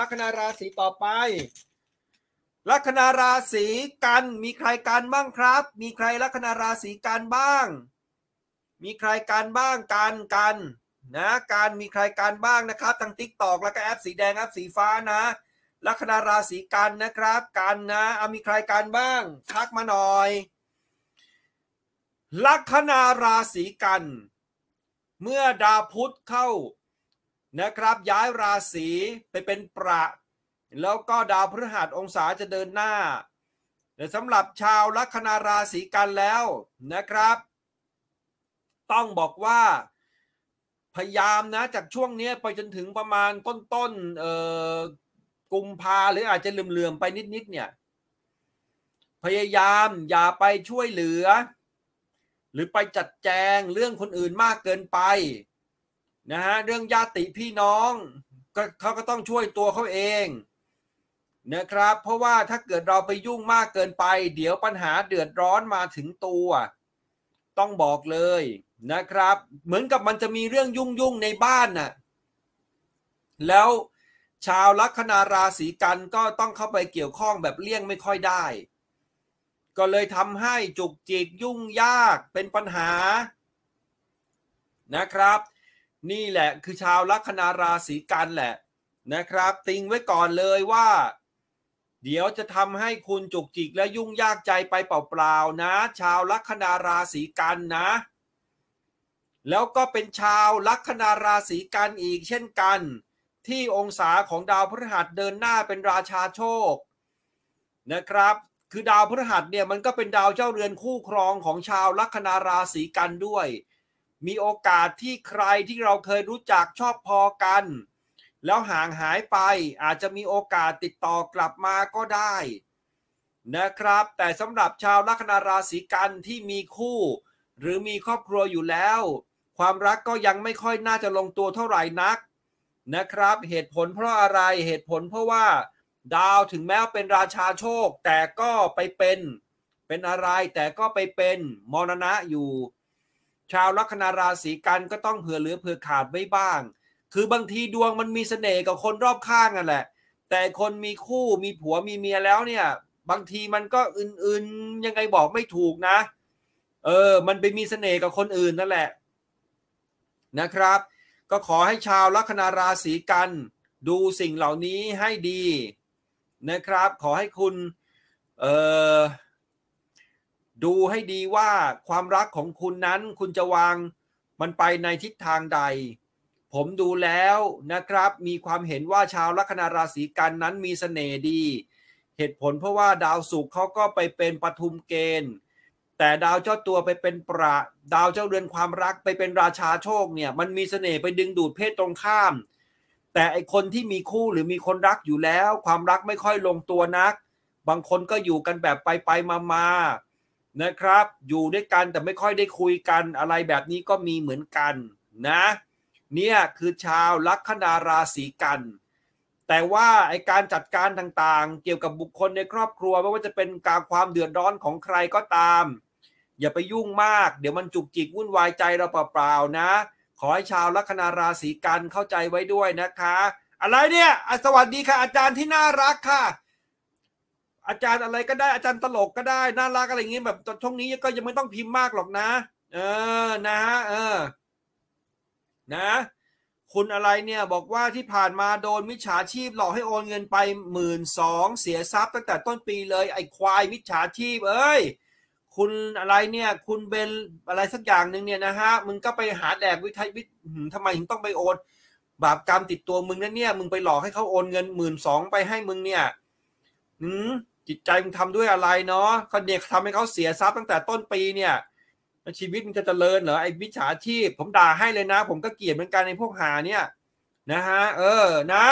ลัคนาราศีต่อไป ลัคนาราศี กันมีใครกันบ้างครับ มีใครลัคนาราศีกันบ้าง มีใครกันบ้างกันกันนะการมีใครการบ้างนะครับทางทิกตอกแล้วก็แอปสีแดงแอปสีฟ้านะ ลัคนาราศีกันนะครับกันนะเอามีใครการบ้างทักมาหน่อย ลัคนาราศีกัน เมื่อดาวพุธเข้านะครับ ย้ายราศีไปเป็นประ แล้วก็ดาวพฤหัสองศาจะเดินหน้าแต่สำหรับชาวลัคนาราศีกันแล้วนะครับ ต้องบอกว่าพยายามนะจากช่วงนี้ไปจนถึงประมาณต้นต้นเออกุมภาหรืออาจจะเหลื่อมๆไปนิดๆเนี่ยพยายามอย่าไปช่วยเหลือ หรือไปจัดแจงเรื่องคนอื่นมากเกินไปนะฮะเรื่องญาติพี่น้องก็เขาก็ต้องช่วยตัวเขาเอง นะครับ เพราะว่าถ้าเกิดเราไปยุ่งมากเกินไป เดี๋ยวปัญหาเดือดร้อนมาถึงตัว ต้องบอกเลยนะครับ เหมือนกับมันจะมีเรื่องยุ่งยุ่งในบ้านน่ะแล้วชาวลัคนาราศีกันก็ต้องเข้าไปเกี่ยวข้องแบบเลี่ยงไม่ค่อยได้ ก็เลยทำให้จุกจิกยุ่งยากเป็นปัญหา นะครับนี่แหละ คือชาวลัคนาราศีกันแหละนะครับ ติงไว้ก่อนเลยว่า เดี๋ยวจะทำให้คุณจุกจิกและยุ่งยากใจไปเปล่าๆนะ ชาวลัคนาราศีกันนะ แล้วก็เป็นชาวลัคนาราศีกันอีกเช่นกัน ที่องศาของดาวพฤหัสเดินหน้าเป็นราชาโชค นะครับคือดาวพฤหัสเนี่ยมันก็เป็นดาวเจ้าเรือนคู่ครองของชาวลัคนาราศีกันด้วยมีโอกาสที่ใครที่เราเคยรู้จักชอบพอกัน แล้วห่างหายไปอาจจะมีโอกาสติดต่อกลับมาก็ได้ นะครับแต่สำหรับชาวลัคนาราศีกันที่มีคู่ หรือมีครอบครัวอยู่แล้ว ความรักก็ยังไม่ค่อยน่าจะลงตัวเท่าไหร่นัก นะครับเหตุผลเพราะอะไรเหตุผลเพราะว่าดาวถึงแม้เป็นราชาโชค แต่ก็ไปเป็น เป็นอะไรแต่ก็ไปเป็นมรณะอยู่ชาวลัคนาราศีกันก็ต้องเผื่อเหลือเผื่อขาดไว้บ้าง คือบางทีดวงมันมีเสน่ห์กับคนรอบข้างนั่นแหละ แต่คนมีคู่มีผัวมีเมียแล้ว เนี่ย บางทีมันก็อื่นๆยังไงบอกไม่ถูกนะ เออ มันไปมีเสน่ห์กับคนอื่นนั่นแหละ นะครับ ก็ขอให้ชาวลัคนาราศีกัน ดูสิ่งเหล่านี้ให้ดีนะครับ ขอให้คุณ เอ่อดูให้ดีว่าความรักของคุณนั้นคุณจะวาง มันไปในทิศทางใด ผมดูแล้วนะครับมีความเห็นว่าชาวลัคนาราศีกันนั้นมีสเสน่ห์ดี เหตุผลเพราะว่าดาวศุกร์เขาก็ไปเป็นปทุมเกณฑ์ แต่ดาวเจ้าตัวไปเป็นประ ดาวเจ้าเรือนความรักไปเป็นราชาโชคเนี่ยมันมีสเสน่ห์ไปดึงดูดเพศตรงข้าม แต่ไอคนที่มีคู่หรือมีคนรักอยู่แล้ว ความรักไม่ค่อยลงตัวนัก บางคนก็อยู่กันแบบไปไปมามามานะครับอยู่ด้วยกันแต่ไม่ค่อยได้คุยกันอะไรแบบนี้ก็มีเหมือนกันนะ เนี่ยคือชาวลัคนาราศีกัน แต่ว่าไอการจัดการต่างๆ เกี่ยวกับบุคคลในครอบครัวไม่ว่าจะเป็นการความเดือดร้อนของใครก็ตาม อย่าไปยุ่งมากเดี๋ยวมันจุกจิกวุ่นวายใจเราเปล่าๆนะ ขอให้ชาวลัคนาราศีกันเข้าใจไว้ด้วยนะคะ อะไรเนี่ยสวัสดีค่ะอาจารย์ที่น่ารักค่ะอาจารย์อะไรก็ได้อาจารย์ตลกก็ได้ น่ารักอะไรอย่างี้แบบตอนช่วงนี้ก็ยังไม่ต้องพิมพ์มากหรอกนะ เออนะฮะเออ นะ คุณอะไรเนี่ย บอกว่าที่ผ่านมาโดนมิจฉาชีพหลอกให้โอนเงินไปหมื่นสองเสียทรัพย์ตั้งแต่ต้นปีเลย ไอ้ควายมิจฉาชีพเอ้ยคุณอะไรเนี่ย คุณเบนอะไรสักอย่างหนึ่งเนี่ยนะฮะ มึงก็ไปหาแดกวิทยวิทย์ทำไมถึงต้องไปโอนบาปกรรมติดตัวมึงนั่นเนี่ย มึงไปหลอกให้เขาโอนเงินหมื่นสองไปให้มึงเนี่ยอืมจิตใจมึงทำด้วยอะไรเนาะเขาเนี่ยทำให้เขาเสียทรัพย์ตั้งแต่ต้นปีเนี่ย ชีวิตมึงจะเจริญเหรอ ไอ้วิชาชีพผมด่าให้เลยนะ ผมก็เกลียดเหมือนกันในพวกหาเนี่ย นะฮะ เออนะ